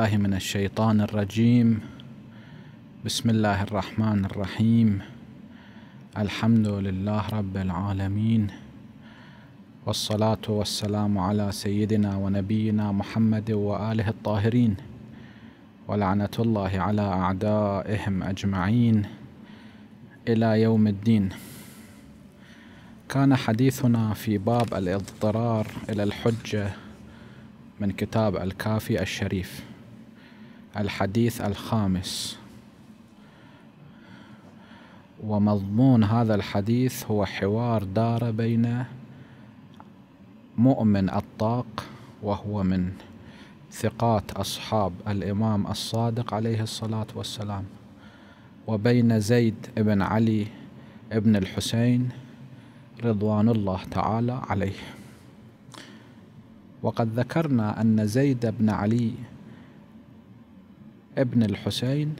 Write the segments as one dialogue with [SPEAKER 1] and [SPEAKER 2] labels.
[SPEAKER 1] بالله من الشيطان الرجيم بسم الله الرحمن الرحيم الحمد لله رب العالمين والصلاة والسلام على سيدنا ونبينا محمد وآله الطاهرين ولعنة الله على أعدائهم أجمعين إلى يوم الدين كان حديثنا في باب الاضطرار إلى الحجة من كتاب الكافي الشريف الحديث الخامس ومضمون هذا الحديث هو حوار دار بين مؤمن الطاق وهو من ثقات أصحاب الإمام الصادق عليه الصلاة والسلام وبين زيد بن علي بن الحسين رضوان الله تعالى عليه وقد ذكرنا أن زيد بن علي ابن الحسين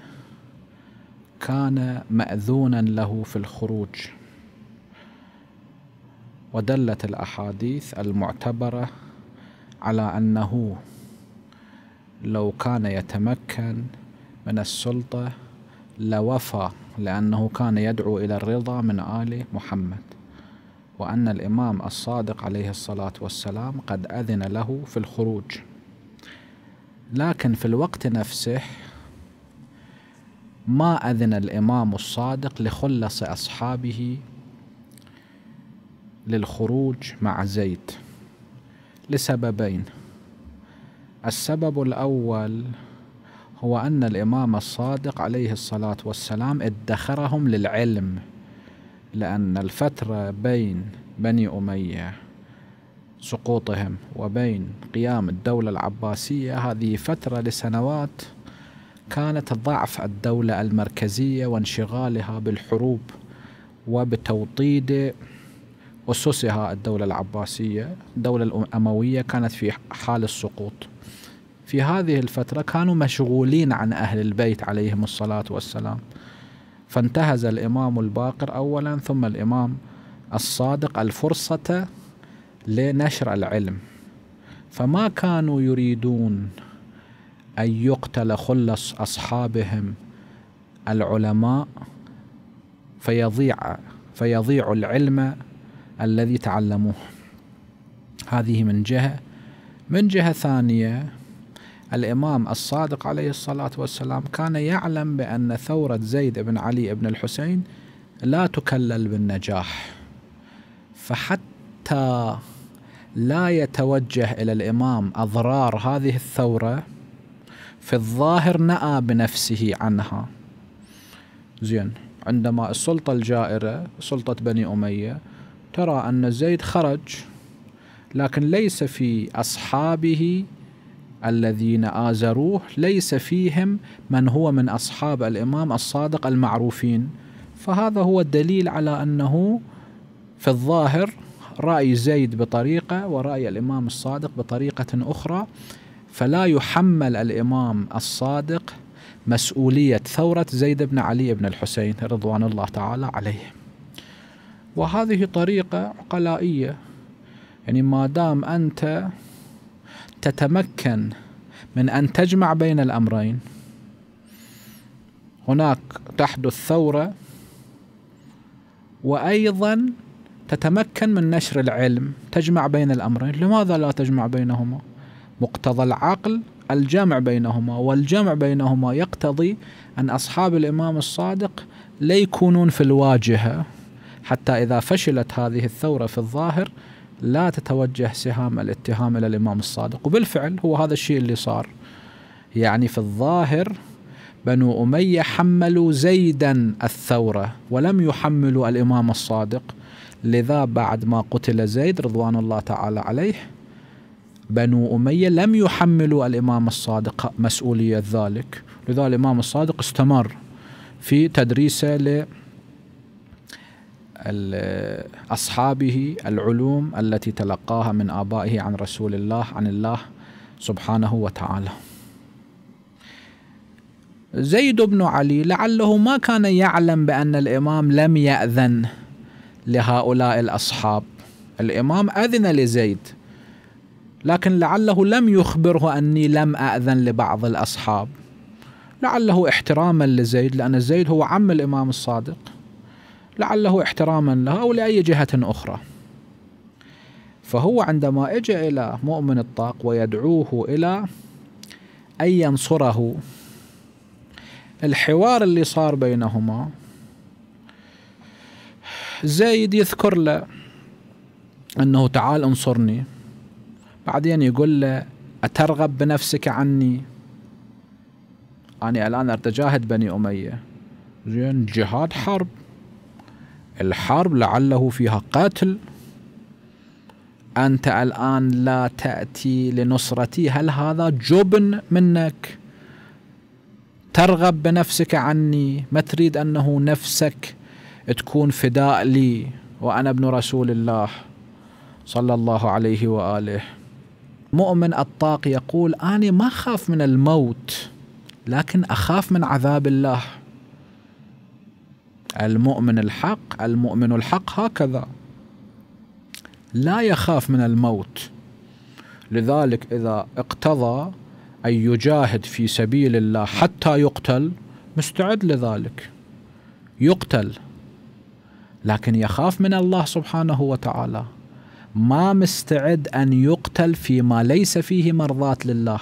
[SPEAKER 1] كان ماذونا له في الخروج ودلت الاحاديث المعتبره على انه لو كان يتمكن من السلطه لوفى لأنه كان يدعو إلى الرضا من آل محمد وأن الإمام الصادق عليه الصلاة والسلام قد أذن له في الخروج لكن في الوقت نفسه ما أذن الإمام الصادق لخلص أصحابه للخروج مع زيد لسببين السبب الأول هو أن الإمام الصادق عليه الصلاة والسلام ادخرهم للعلم لأن الفترة بين بني أمية سقوطهم وبين قيام الدولة العباسية هذه فترة لسنوات كانت ضعف الدولة المركزية وانشغالها بالحروب وبتوطيد أسسها الدولة العباسية الدولة الأموية كانت في حال السقوط في هذه الفترة كانوا مشغولين عن أهل البيت عليهم الصلاة والسلام فانتهز الإمام الباقر أولا ثم الإمام الصادق الفرصة لنشر العلم فما كانوا يريدون أن يقتل خلص أصحابهم العلماء فيضيع فيضيع العلم الذي تعلموه هذه من جهة من جهة ثانية الإمام الصادق عليه الصلاة والسلام كان يعلم بأن ثورة زيد بن علي بن الحسين لا تكلل بالنجاح فحتى لا يتوجه الى الامام اضرار هذه الثوره في الظاهر نأى بنفسه عنها زين عندما السلطة الجائرة سلطة بني أمية ترى أن زيد خرج لكن ليس في أصحابه الذين آزروه ليس فيهم من هو من أصحاب الإمام الصادق المعروفين فهذا هو الدليل على أنه في الظاهر رأي زيد بطريقة ورأي الإمام الصادق بطريقة أخرى فلا يحمل الإمام الصادق مسؤولية ثورة زيد بن علي بن الحسين رضوان الله تعالى عليه وهذه طريقة عقلائية يعني ما دام أنت تتمكن من أن تجمع بين الأمرين هناك تحدث ثورة وأيضا تتمكن من نشر العلم تجمع بين الأمرين لماذا لا تجمع بينهما مقتضى العقل الجمع بينهما والجمع بينهما يقتضي أن أصحاب الإمام الصادق لا يكونون في الواجهة حتى إذا فشلت هذه الثورة في الظاهر لا تتوجه سهام الاتهام إلى الإمام الصادق وبالفعل هو هذا الشيء اللي صار يعني في الظاهر بنو أمية حملوا زيدا الثورة ولم يحملوا الإمام الصادق لذا بعد ما قتل زيد رضوان الله تعالى عليه بنو أمية لم يحملوا الإمام الصادق مسؤولية ذلك لذا الإمام الصادق استمر في تدريسه لأصحابه العلوم التي تلقاها من آبائه عن رسول الله عن الله سبحانه وتعالى زيد بن علي لعله ما كان يعلم بأن الإمام لم يأذن لهؤلاء الأصحاب الإمام أذن لزيد لكن لعله لم يخبره أني لم اذن لبعض الأصحاب لعله احتراما لزيد لأن زيد هو عم الإمام الصادق لعله احتراما له أو لأي جهة أخرى فهو عندما اجى إلى مؤمن الطاق ويدعوه إلى أن ينصره الحوار اللي صار بينهما زايد يذكر له أنه تعال انصرني بعدين يقول له أترغب بنفسك عني أنا الآن أرتجاهد بني أمية زين جهاد حرب الحرب لعله فيها قتل أنت الآن لا تأتي لنصرتي هل هذا جبن منك ترغب بنفسك عني ما تريد أنه نفسك تكون فداء لي وأنا ابن رسول الله صلى الله عليه وآله مؤمن الطاق يقول أنا ما أخاف من الموت لكن أخاف من عذاب الله المؤمن الحق المؤمن الحق هكذا لا يخاف من الموت لذلك إذا اقتضى أن يجاهد في سبيل الله حتى يقتل مستعد لذلك يقتل لكن يخاف من الله سبحانه وتعالى ما مستعد أن يقتل فيما ليس فيه مرضاة لله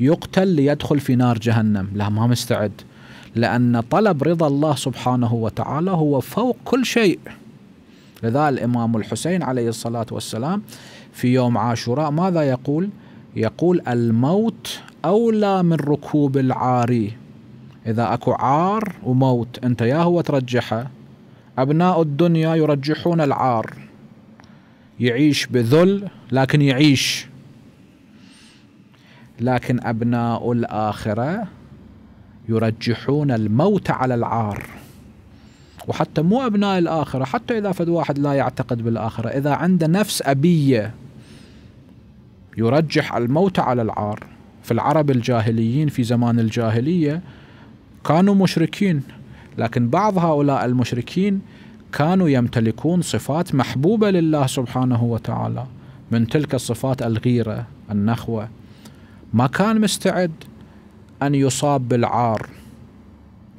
[SPEAKER 1] يقتل ليدخل في نار جهنم لا ما مستعد لأن طلب رضا الله سبحانه وتعالى هو فوق كل شيء لذا الإمام الحسين عليه الصلاة والسلام في يوم عاشوراء ماذا يقول؟ يقول الموت أولى من ركوب العار إذا أكو عار وموت أنت يا هو ترجحه أبناء الدنيا يرجحون العار يعيش بذل لكن يعيش لكن أبناء الآخرة يرجحون الموت على العار وحتى مو أبناء الآخرة حتى إذا فد واحد لا يعتقد بالآخرة إذا عنده نفس أبية يرجح الموت على العار في العرب الجاهليين في زمان الجاهلية كانوا مشركين لكن بعض هؤلاء المشركين كانوا يمتلكون صفات محبوبة لله سبحانه وتعالى من تلك الصفات الغيرة النخوة ما كان مستعد أن يصاب بالعار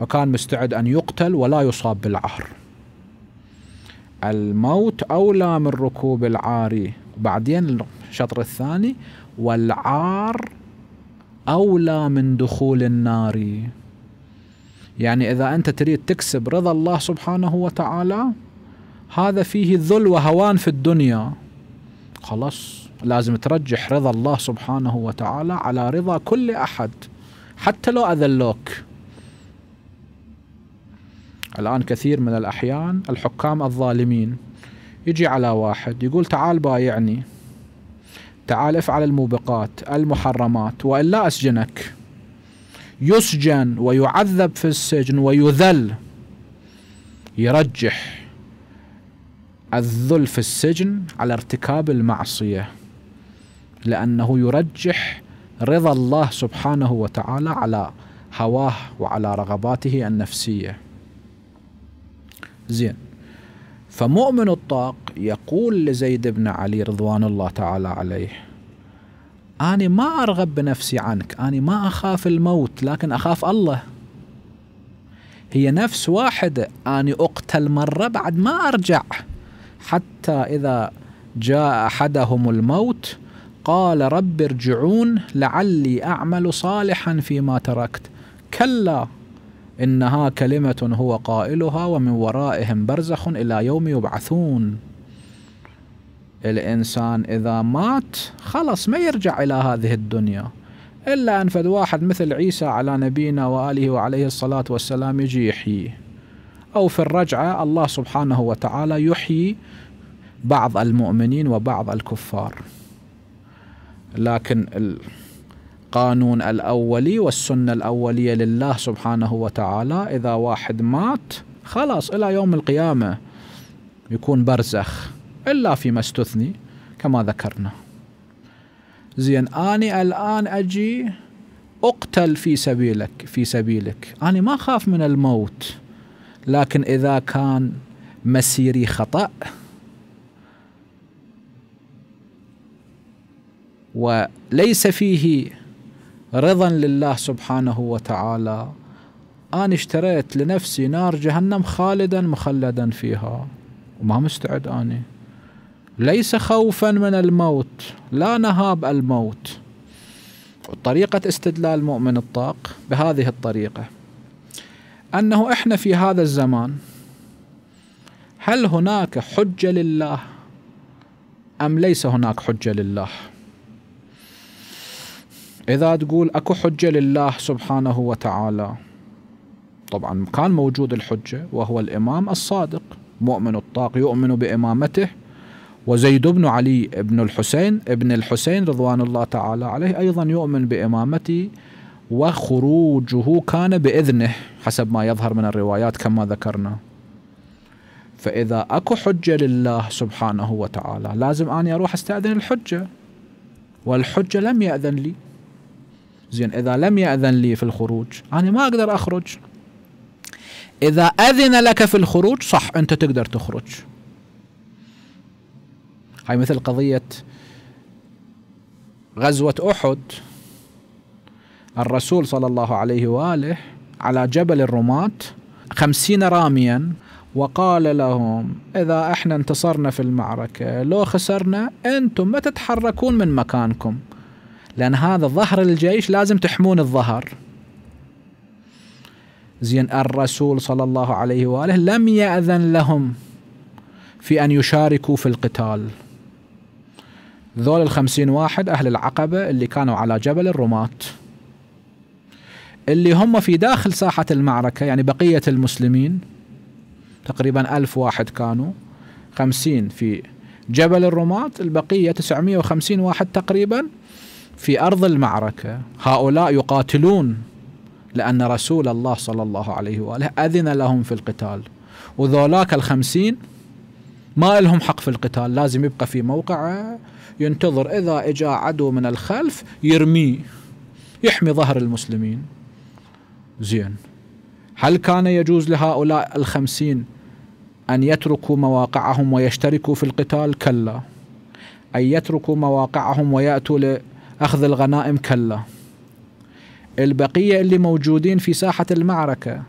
[SPEAKER 1] وكان مستعد أن يقتل ولا يصاب بالعار الموت أولى من ركوب العار بعدين الشطر الثاني والعار أولى من دخول النار يعني إذا أنت تريد تكسب رضا الله سبحانه وتعالى هذا فيه ذل وهوان في الدنيا خلاص لازم ترجح رضا الله سبحانه وتعالى على رضا كل أحد حتى لو أذلوك الآن كثير من الأحيان الحكام الظالمين يجي على واحد يقول تعال بايعني تعال افعل الموبقات المحرمات وإلا أسجنك يسجن ويعذب في السجن ويذل يرجح الذل في السجن على ارتكاب المعصية لأنه يرجح رضا الله سبحانه وتعالى على هواه وعلى رغباته النفسية زين فمؤمن الطاق يقول لزيد بن علي رضوان الله تعالى عليه أنا ما أرغب بنفسي عنك أنا ما أخاف الموت لكن أخاف الله هي نفس واحدة أنا أقتل مرة بعد ما أرجع حتى إذا جاء أحدهم الموت قال رب ارجعون لعلي أعمل صالحا فيما تركت كلا إنها كلمة هو قائلها ومن ورائهم برزخ إلى يوم يبعثون الإنسان إذا مات خلص ما يرجع إلى هذه الدنيا إلا أن فد واحد مثل عيسى على نبينا وآله وعليه الصلاة والسلام يجي يحييه أو في الرجعة الله سبحانه وتعالى يحيي بعض المؤمنين وبعض الكفار لكن القانون الأولي والسنة الأولية لله سبحانه وتعالى إذا واحد مات خلاص إلى يوم القيامة يكون برزخ إلا فيما استثني كما ذكرنا زين أني الآن أجي أقتل في سبيلك في سبيلك أنا ما أخاف من الموت لكن إذا كان مسيري خطأ وليس فيه رضا لله سبحانه وتعالى أنا اشتريت لنفسي نار جهنم خالدا مخلدا فيها وما مستعد أني ليس خوفا من الموت لا نهاب الموت طريقة استدلال مؤمن الطاق بهذه الطريقة أنه إحنا في هذا الزمان هل هناك حجة لله أم ليس هناك حجة لله إذا تقول أكو حجة لله سبحانه وتعالى طبعا كان موجود الحجة وهو الإمام الصادق مؤمن الطاق يؤمن بإمامته وزيد بن علي بن الحسين ابن الحسين رضوان الله تعالى عليه أيضا يؤمن بإمامته وخروجه كان بإذنه حسب ما يظهر من الروايات كما ذكرنا فإذا أكو حجة لله سبحانه وتعالى لازم أني أروح أستأذن الحجة والحجة لم يأذن لي زين إذا لم يأذن لي في الخروج أنا ما أقدر أخرج إذا أذن لك في الخروج صح أنت تقدر تخرج هاي مثل قضية غزوة أحد الرسول صلى الله عليه وآله على جبل الرماة خمسين راميا وقال لهم إذا إحنا انتصرنا في المعركة لو خسرنا أنتم ما تتحركون من مكانكم لأن هذا ظهر الجيش لازم تحمون الظهر زين الرسول صلى الله عليه وآله لم يأذن لهم في أن يشاركوا في القتال ذول الخمسين واحد أهل العقبة اللي كانوا على جبل الرومات اللي هم في داخل ساحة المعركة يعني بقية المسلمين تقريبا ألف واحد كانوا خمسين في جبل الرماة البقية 950 واحد تقريبا في أرض المعركة هؤلاء يقاتلون لأن رسول الله صلى الله عليه وآله أذن لهم في القتال وذولاك الخمسين ما لهم حق في القتال لازم يبقى في موقعه ينتظر إذا إجا عدو من الخلف يرميه يحمي ظهر المسلمين زين هل كان يجوز لهؤلاء الخمسين أن يتركوا مواقعهم ويشتركوا في القتال كلا أن يتركوا مواقعهم ويأتوا لأخذ الغنائم كلا البقية اللي موجودين في ساحة المعركة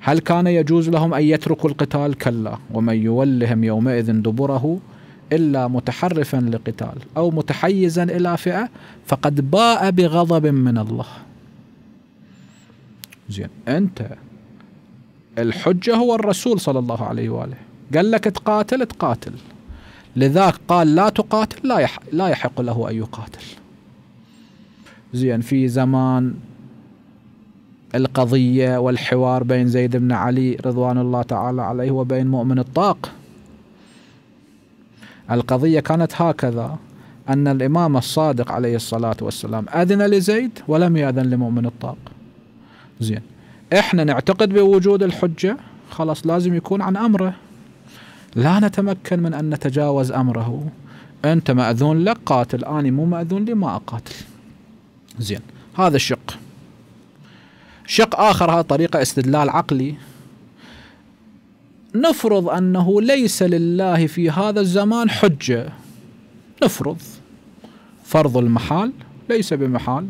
[SPEAKER 1] هل كان يجوز لهم أن يتركوا القتال كلا ومن يولهم يومئذ دبره إلا متحرفا لقتال أو متحيزا إلى فئة فقد باء بغضب من الله زين أنت الحجة هو الرسول صلى الله عليه وآله قال لك تقاتل تقاتل لذاك قال لا تقاتل لا يح لا يحق له أن يقاتل زين في زمان القضية والحوار بين زيد بن علي رضوان الله تعالى عليه وبين مؤمن الطاق القضية كانت هكذا أن الإمام الصادق عليه الصلاة والسلام أذن لزيد ولم يأذن لمؤمن الطاق زين إحنا نعتقد بوجود الحجة خلاص لازم يكون عن أمره لا نتمكن من أن نتجاوز أمره أنت مأذون لك قاتل أنا مو مأذون لي ما أقاتل زين هذا الشق شق آخر هذا طريقة استدلال عقلي نفرض أنه ليس لله في هذا الزمان حجة نفرض فرض المحال ليس بمحال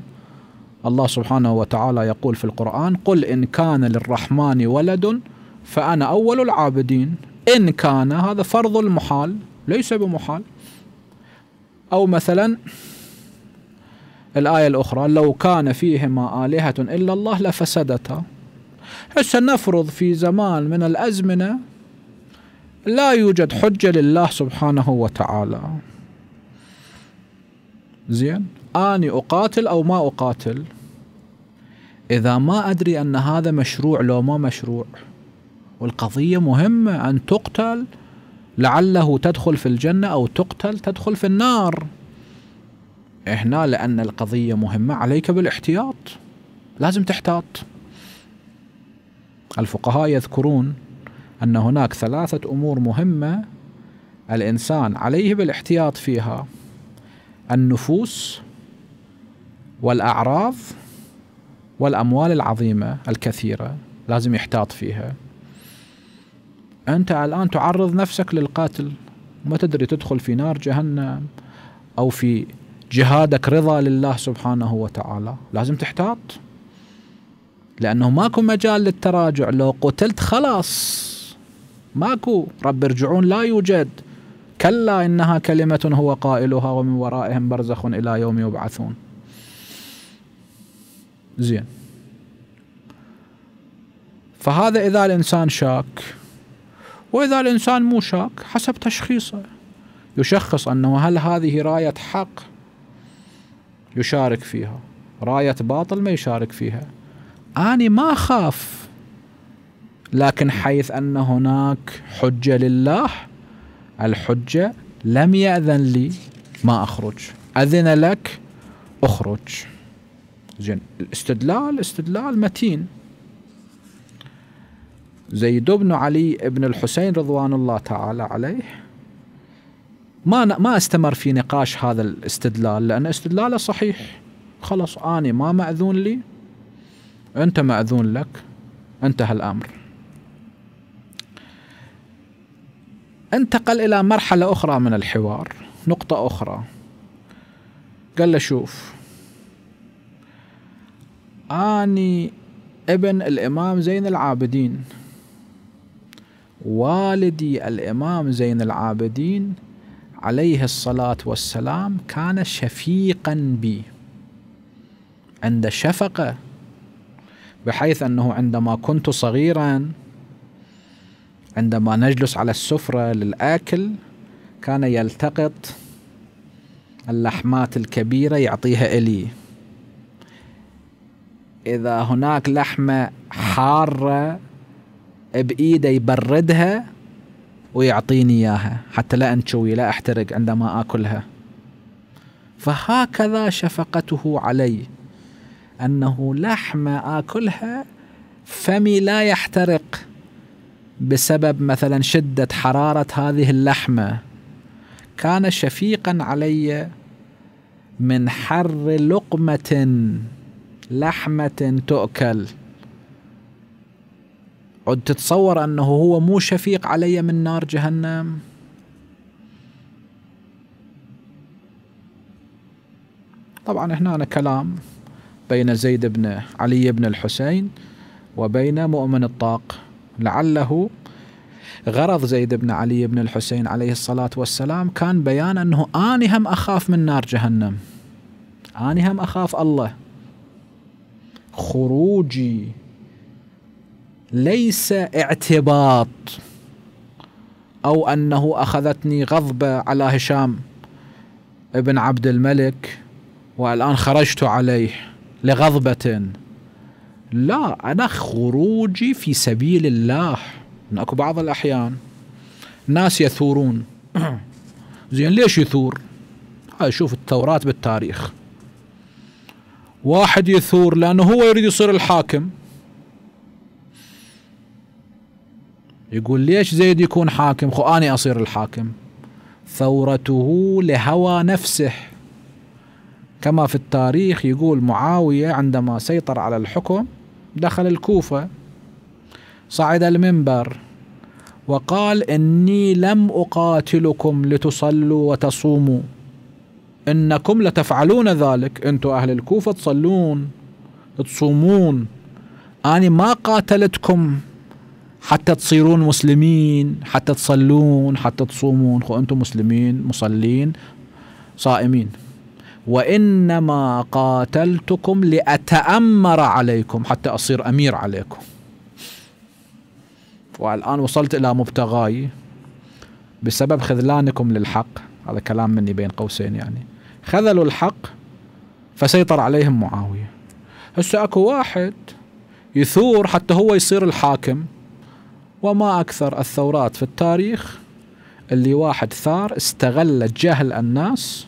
[SPEAKER 1] الله سبحانه وتعالى يقول في القرآن قل إن كان للرحمن ولد فأنا أول العابدين إن كان هذا فرض المحال ليس بمحال أو مثلا الآية الأخرى لو كان فيهما آلهة إلا الله لفسدتا هسه نفرض في زمان من الأزمنة لا يوجد حجة لله سبحانه وتعالى زين أني أقاتل أو ما أقاتل إذا ما أدري أن هذا مشروع لو ما مشروع والقضية مهمة أن تقتل لعله تدخل في الجنة أو تقتل تدخل في النار هنا لأن القضية مهمة عليك بالاحتياط لازم تحتاط الفقهاء يذكرون أن هناك ثلاثة أمور مهمة الإنسان عليه بالاحتياط فيها النفوس والأعراض والأموال العظيمة الكثيرة لازم يحتاط فيها أنت الآن تعرض نفسك للقاتل ما تدري تدخل في نار جهنم أو في جهادك رضا لله سبحانه وتعالى لازم تحتاط لأنه ماكو مجال للتراجع لو قتلت خلاص ماكو رب ارجعون لا يوجد كلا إنها كلمة هو قائلها ومن ورائهم برزخ إلى يوم يبعثون زين فهذا إذا الإنسان شاك وإذا الإنسان مو شاك حسب تشخيصه يشخص أنه هل هذه راية حق يشارك فيها راية باطل ما يشارك فيها أنا ما أخاف لكن حيث أن هناك حجة لله الحجة لم يأذن لي ما أخرج أذن لك أخرج زين الاستدلال استدلال متين زيد بن علي بن الحسين رضوان الله تعالى عليه ما ما استمر في نقاش هذا الاستدلال لأن استدلاله صحيح خلص اني ما مأذون لي أنت مأذون لك انتهى الأمر انتقل إلى مرحلة أخرى من الحوار نقطة أخرى قال له شوف أني ابن الإمام زين العابدين والدي الإمام زين العابدين عليه الصلاة والسلام كان شفيقا بي عنده شفقة بحيث أنه عندما كنت صغيرا عندما نجلس على السفرة للآكل كان يلتقط اللحمات الكبيرة يعطيها إلي إذا هناك لحمة حارة بإيده يبردها ويعطيني إياها حتى لا أنشوي لا أحترق عندما آكلها فهكذا شفقته علي أنه لحمة آكلها فمي لا يحترق بسبب مثلا شدة حرارة هذه اللحمة كان شفيقا علي من حر لقمة لحمة تؤكل عد تتصور أنه هو مو شفيق علي من نار جهنم طبعا هنا أنا كلام بين زيد بن علي بن الحسين وبين مؤمن الطاق لعله غرض زيد بن علي بن الحسين عليه الصلاة والسلام كان بيان أنه أنا هم أخاف من نار جهنم أنا هم أخاف الله خروجي ليس اعتباط أو أنه أخذتني غضبة على هشام ابن عبد الملك والآن خرجت عليه لغضبة لا أنا خروجي في سبيل الله أكو بعض الأحيان ناس يثورون زين ليش يثور هاي شوف التوراة بالتاريخ واحد يثور لأنه هو يريد يصير الحاكم يقول ليش زيد يكون حاكم خو أنا أصير الحاكم ثورته لهوى نفسه كما في التاريخ يقول معاوية عندما سيطر على الحكم دخل الكوفة صعد المنبر وقال إني لم أقاتلكم لتصلوا وتصوموا إنكم لتفعلون ذلك أنتم أهل الكوفة تصلون تصومون أنا ما قاتلتكم حتى تصيرون مسلمين حتى تصلون حتى تصومون خو أنتم مسلمين مصلين صائمين وانما قاتلتكم لاتامر عليكم حتى اصير امير عليكم والان وصلت الى مبتغاي بسبب خذلانكم للحق هذا كلام مني بين قوسين يعني خذلوا الحق فسيطر عليهم معاويه هسه اكو واحد يثور حتى هو يصير الحاكم وما اكثر الثورات في التاريخ اللي واحد ثار استغل جهل الناس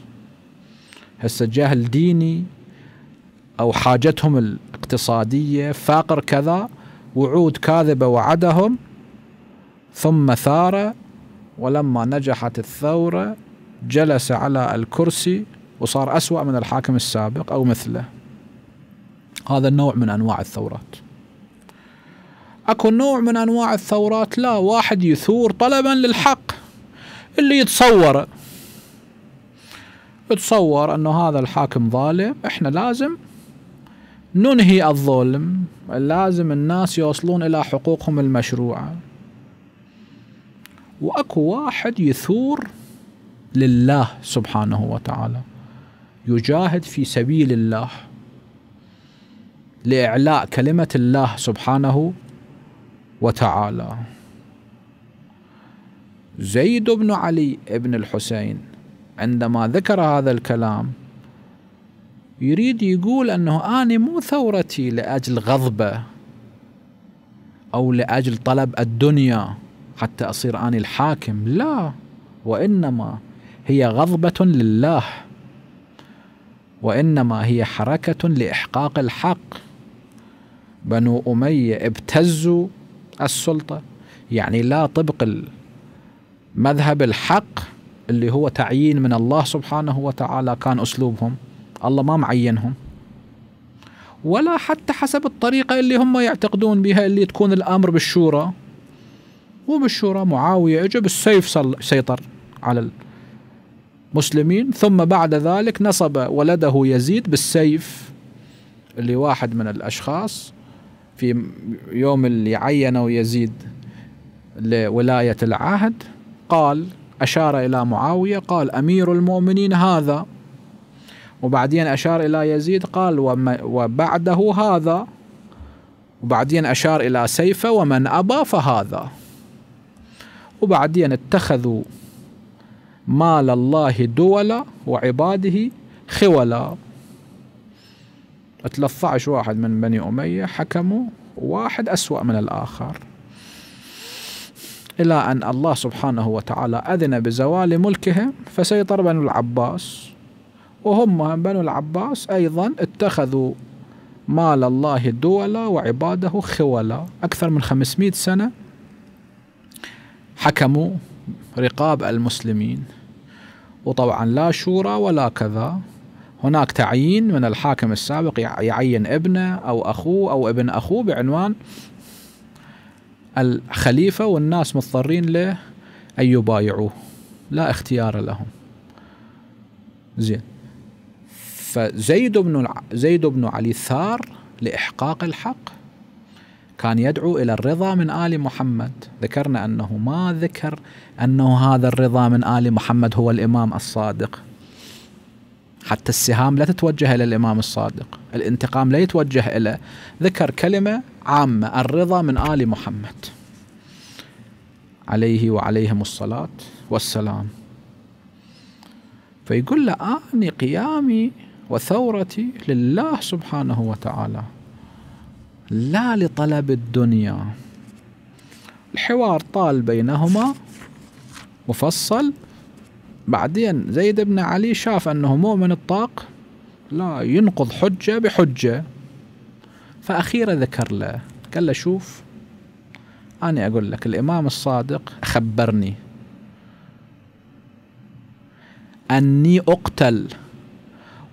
[SPEAKER 1] هسه جاهل ديني او حاجتهم الاقتصاديه فاقر كذا وعود كاذبه وعدهم ثم ثار ولما نجحت الثوره جلس على الكرسي وصار اسوا من الحاكم السابق او مثله هذا النوع من انواع الثورات اكو نوع من انواع الثورات لا واحد يثور طلبا للحق اللي يتصوره بتصور انه هذا الحاكم ظالم احنا لازم ننهي الظلم لازم الناس يوصلون الى حقوقهم المشروعه واكو واحد يثور لله سبحانه وتعالى يجاهد في سبيل الله لاعلاء كلمه الله سبحانه وتعالى زيد بن علي بن الحسين عندما ذكر هذا الكلام يريد يقول أنه أنا مو ثورتي لأجل غضبه أو لأجل طلب الدنيا حتى أصير أنا الحاكم لا وإنما هي غضبة لله وإنما هي حركة لإحقاق الحق بنو أمية ابتزوا السلطة يعني لا طبق مذهب الحق اللي هو تعيين من الله سبحانه وتعالى كان أسلوبهم الله ما معينهم ولا حتى حسب الطريقة اللي هم يعتقدون بها اللي تكون الأمر بالشورى وبالشورى معاوية اجى بالسيف سيطر على المسلمين ثم بعد ذلك نصب ولده يزيد بالسيف اللي واحد من الأشخاص في يوم اللي عينوا يزيد لولاية العهد قال أشار إلى معاوية قال أمير المؤمنين هذا وبعدين أشار إلى يزيد قال وبعده هذا وبعدين أشار إلى سيفه ومن أبى فهذا وبعدين اتخذوا مال الله دولا وعباده خولا 13 واحد من بني أمية حكموا واحد أسوأ من الآخر إلى أن الله سبحانه وتعالى أذن بزوال ملكهم فسيطر بنو العباس وهم بنو العباس أيضا اتخذوا مال الله دولا وعباده خولا أكثر من 500 سنة حكموا رقاب المسلمين وطبعا لا شورى ولا كذا هناك تعيين من الحاكم السابق يعين ابنه أو أخوه أو ابن أخوه بعنوان الخليفة والناس مضطرين له أن يبايعوه لا اختيار لهم زين فزيد بن زيد بن علي ثار لإحقاق الحق كان يدعو إلى الرضا من آل محمد ذكرنا أنه ما ذكر أنه هذا الرضا من آل محمد هو الإمام الصادق حتى السهام لا تتوجه إلى الإمام الصادق الانتقام لا يتوجه إلى ذكر كلمة عامة الرضا من آل محمد عليه وعليهم الصلاة والسلام فيقول له أني قيامي وثورتي لله سبحانه وتعالى لا لطلب الدنيا الحوار طال بينهما مفصل بعدين زيد بن علي شاف أنه مؤمن الطاق لا ينقض حجة بحجة فأخيرا ذكر له قال له شوف أنا أقول لك الإمام الصادق خبرني أني أقتل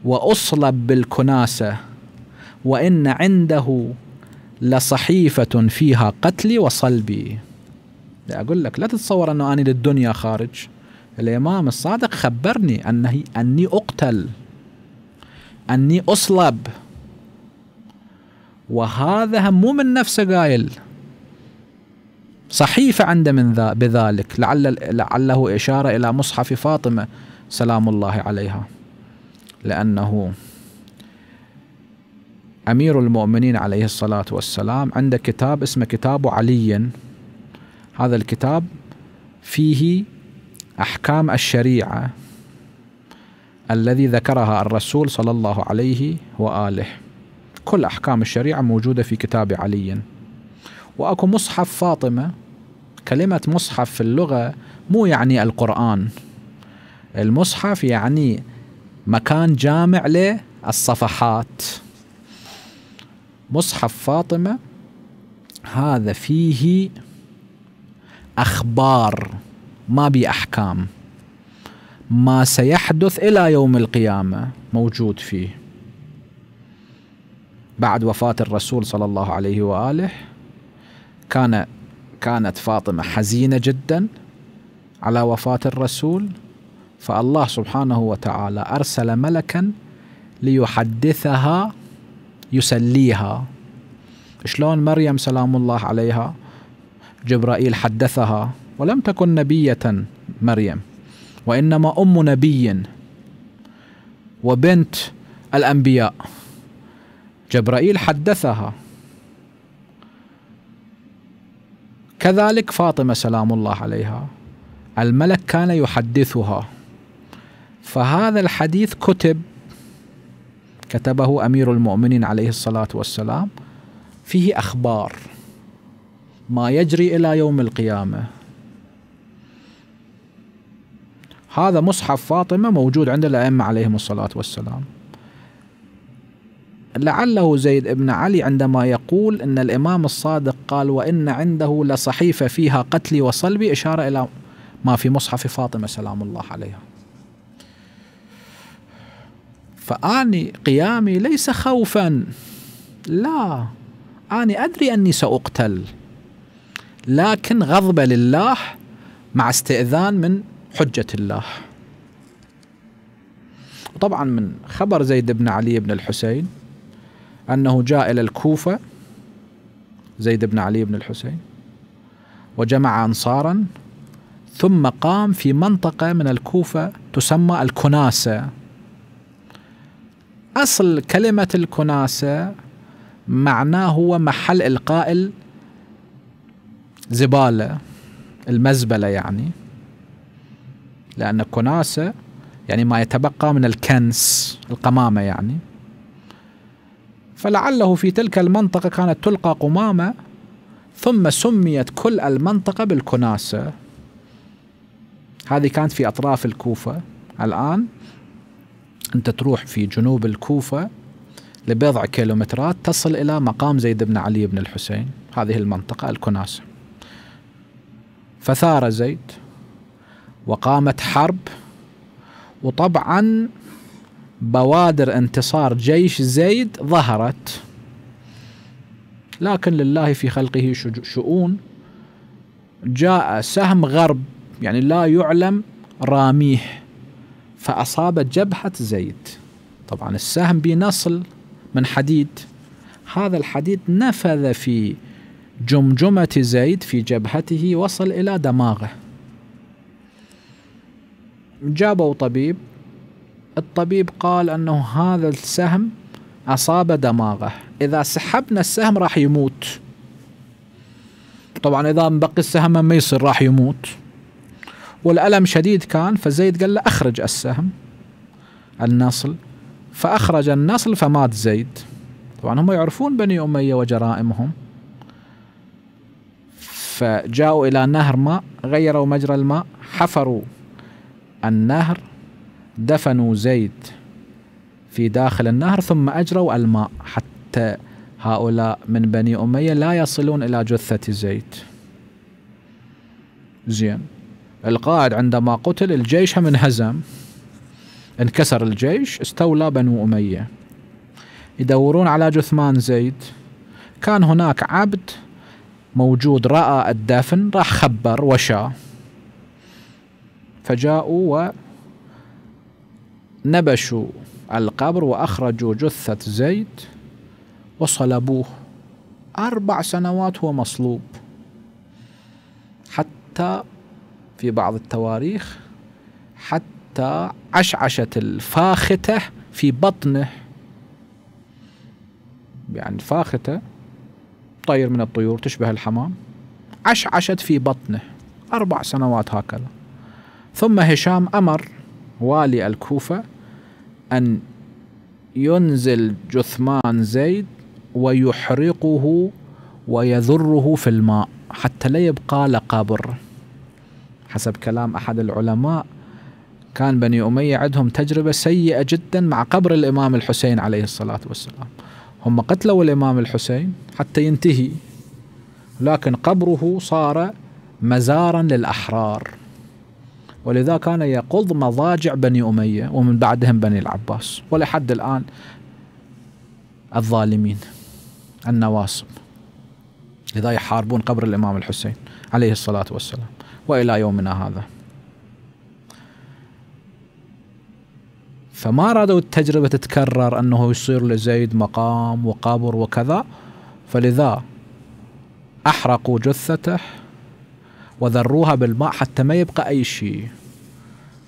[SPEAKER 1] وأصلب بالكناسة وإن عنده لصحيفة فيها قتلي وصلبي أقول لك لا تتصور أنه أنا للدنيا خارج الإمام الصادق خبرني أنه أني أقتل أني أصلب وهذا هم مو من نفسه قايل صحيفة عنده من ذا بذلك لعل لعله إشارة إلى مصحف فاطمة سلام الله عليها لأنه أمير المؤمنين عليه الصلاة والسلام عنده كتاب اسمه كتاب علي هذا الكتاب فيه أحكام الشريعة الذي ذكرها الرسول صلى الله عليه وآله كل أحكام الشريعة موجودة في كتاب علي وأكو مصحف فاطمة كلمة مصحف في اللغة مو يعني القرآن المصحف يعني مكان جامع للصفحات مصحف فاطمة هذا فيه أخبار ما بأحكام ما سيحدث إلى يوم القيامة موجود فيه بعد وفاة الرسول صلى الله عليه وآله كان كانت فاطمة حزينة جدا على وفاة الرسول فالله سبحانه وتعالى أرسل ملكا ليحدثها يسليها شلون مريم سلام الله عليها جبرائيل حدثها ولم تكن نبية مريم وإنما أم نبي وبنت الأنبياء جبرائيل حدثها كذلك فاطمة سلام الله عليها الملك كان يحدثها فهذا الحديث كتب كتبه أمير المؤمنين عليه الصلاة والسلام فيه أخبار ما يجري إلى يوم القيامة هذا مصحف فاطمة موجود عند الأئمة عليهم الصلاة والسلام لعله زيد بن علي عندما يقول أن الإمام الصادق قال وإن عنده لصحيفة فيها قتلي وصلبي إشارة إلى ما في مصحف فاطمة سلام الله عليها فأني قيامي ليس خوفا لا أنا أدري أني سأقتل لكن غضب لله مع استئذان من حجة الله طبعا من خبر زيد بن علي بن الحسين أنه جاء إلى الكوفة زيد بن علي بن الحسين وجمع أنصارا ثم قام في منطقة من الكوفة تسمى الكناسة أصل كلمة الكناسة معناه هو محل إلقاء الزبالة المزبلة يعني لأن كناسة يعني ما يتبقى من الكنس القمامة يعني فلعله في تلك المنطقة كانت تلقى قمامة ثم سميت كل المنطقة بالكناسة هذه كانت في أطراف الكوفة الآن أنت تروح في جنوب الكوفة لبضع كيلومترات تصل إلى مقام زيد بن علي بن الحسين هذه المنطقة الكناسة فثار زيد وقامت حرب وطبعا بوادر انتصار جيش زيد ظهرت لكن لله في خلقه شؤون جاء سهم غرب يعني لا يعلم راميه فأصاب جبهة زيد طبعا السهم بنصل من حديد هذا الحديد نفذ في جمجمة زيد في جبهته وصل إلى دماغه جابوا طبيب الطبيب قال أنه هذا السهم أصاب دماغه إذا سحبنا السهم راح يموت طبعا إذا بقي السهم ما يصير راح يموت والألم شديد كان فزيد قال له أخرج السهم النصل فأخرج النصل فمات زيد طبعا هم يعرفون بني أمية وجرائمهم فجاءوا إلى نهر ماء غيروا مجرى الماء حفروا النهر دفنوا زيد في داخل النهر ثم أجروا الماء حتى هؤلاء من بني أمية لا يصلون إلى جثة زيد زين القائد عندما قتل الجيش هم انهزم انكسر الجيش استولى بنو أمية يدورون على جثمان زيد كان هناك عبد موجود رأى الدفن راح خبر وشاه فجاءوا نبشوا القبر وأخرجوا جثة زيد وصلبوه أربع سنوات هو مصلوب حتى في بعض التواريخ حتى عشعشة الفاخته في بطنه يعني فاخته طير من الطيور تشبه الحمام عشعشت في بطنه أربع سنوات هكذا ثم هشام أمر والي الكوفة أن ينزل جثمان زيد ويحرقه ويذره في الماء حتى لا يبقى لقبر حسب كلام أحد العلماء كان بني أمية عندهم تجربة سيئة جدا مع قبر الإمام الحسين عليه الصلاة والسلام هم قتلوا الإمام الحسين حتى ينتهي لكن قبره صار مزارا للأحرار ولذا كان يقض مضاجع بني أمية ومن بعدهم بني العباس ولحد الآن الظالمين النواصب لذا يحاربون قبر الإمام الحسين عليه الصلاة والسلام وإلى يومنا هذا فما أرادوا التجربة تتكرر أنه يصير لزيد مقام وقبر وكذا فلذا أحرقوا جثته وذروها بالماء حتى ما يبقى أي شيء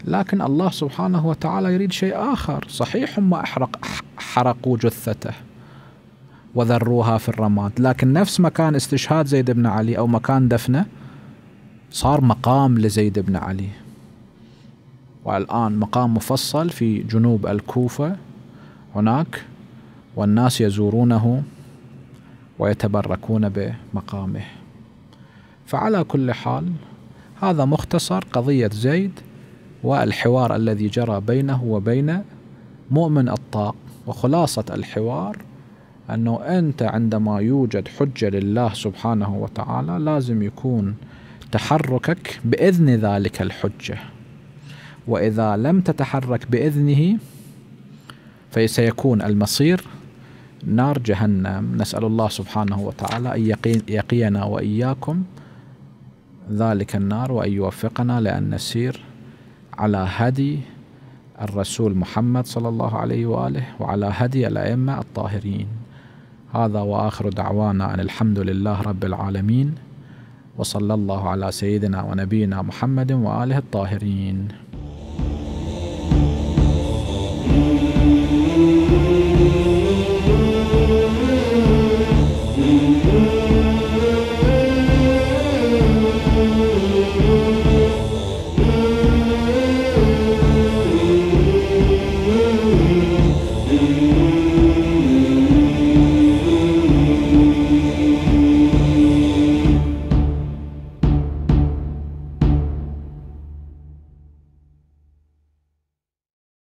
[SPEAKER 1] لكن الله سبحانه وتعالى يريد شيء آخر صحيح هم أحرق حرقوا جثته وذروها في الرماد لكن نفس مكان استشهاد زيد بن علي أو مكان دفنه صار مقام لزيد بن علي والآن مقام مفصل في جنوب الكوفة هناك والناس يزورونه ويتبركون بمقامه فعلى كل حال هذا مختصر قضية زيد والحوار الذي جرى بينه وبين مؤمن الطاق وخلاصة الحوار أنه أنت عندما يوجد حجة لله سبحانه وتعالى لازم يكون تحركك بإذن ذلك الحجة وإذا لم تتحرك بإذنه فسيكون المصير نار جهنم نسأل الله سبحانه وتعالى أن يقينا وإياكم ذلك النار وأن يوفقنا لأن نسير على هدي الرسول محمد صلى الله عليه وآله وعلى هدي الأئمة الطاهرين هذا وآخر دعوانا أن الحمد لله رب العالمين وصلى الله على سيدنا ونبينا محمد وآله الطاهرين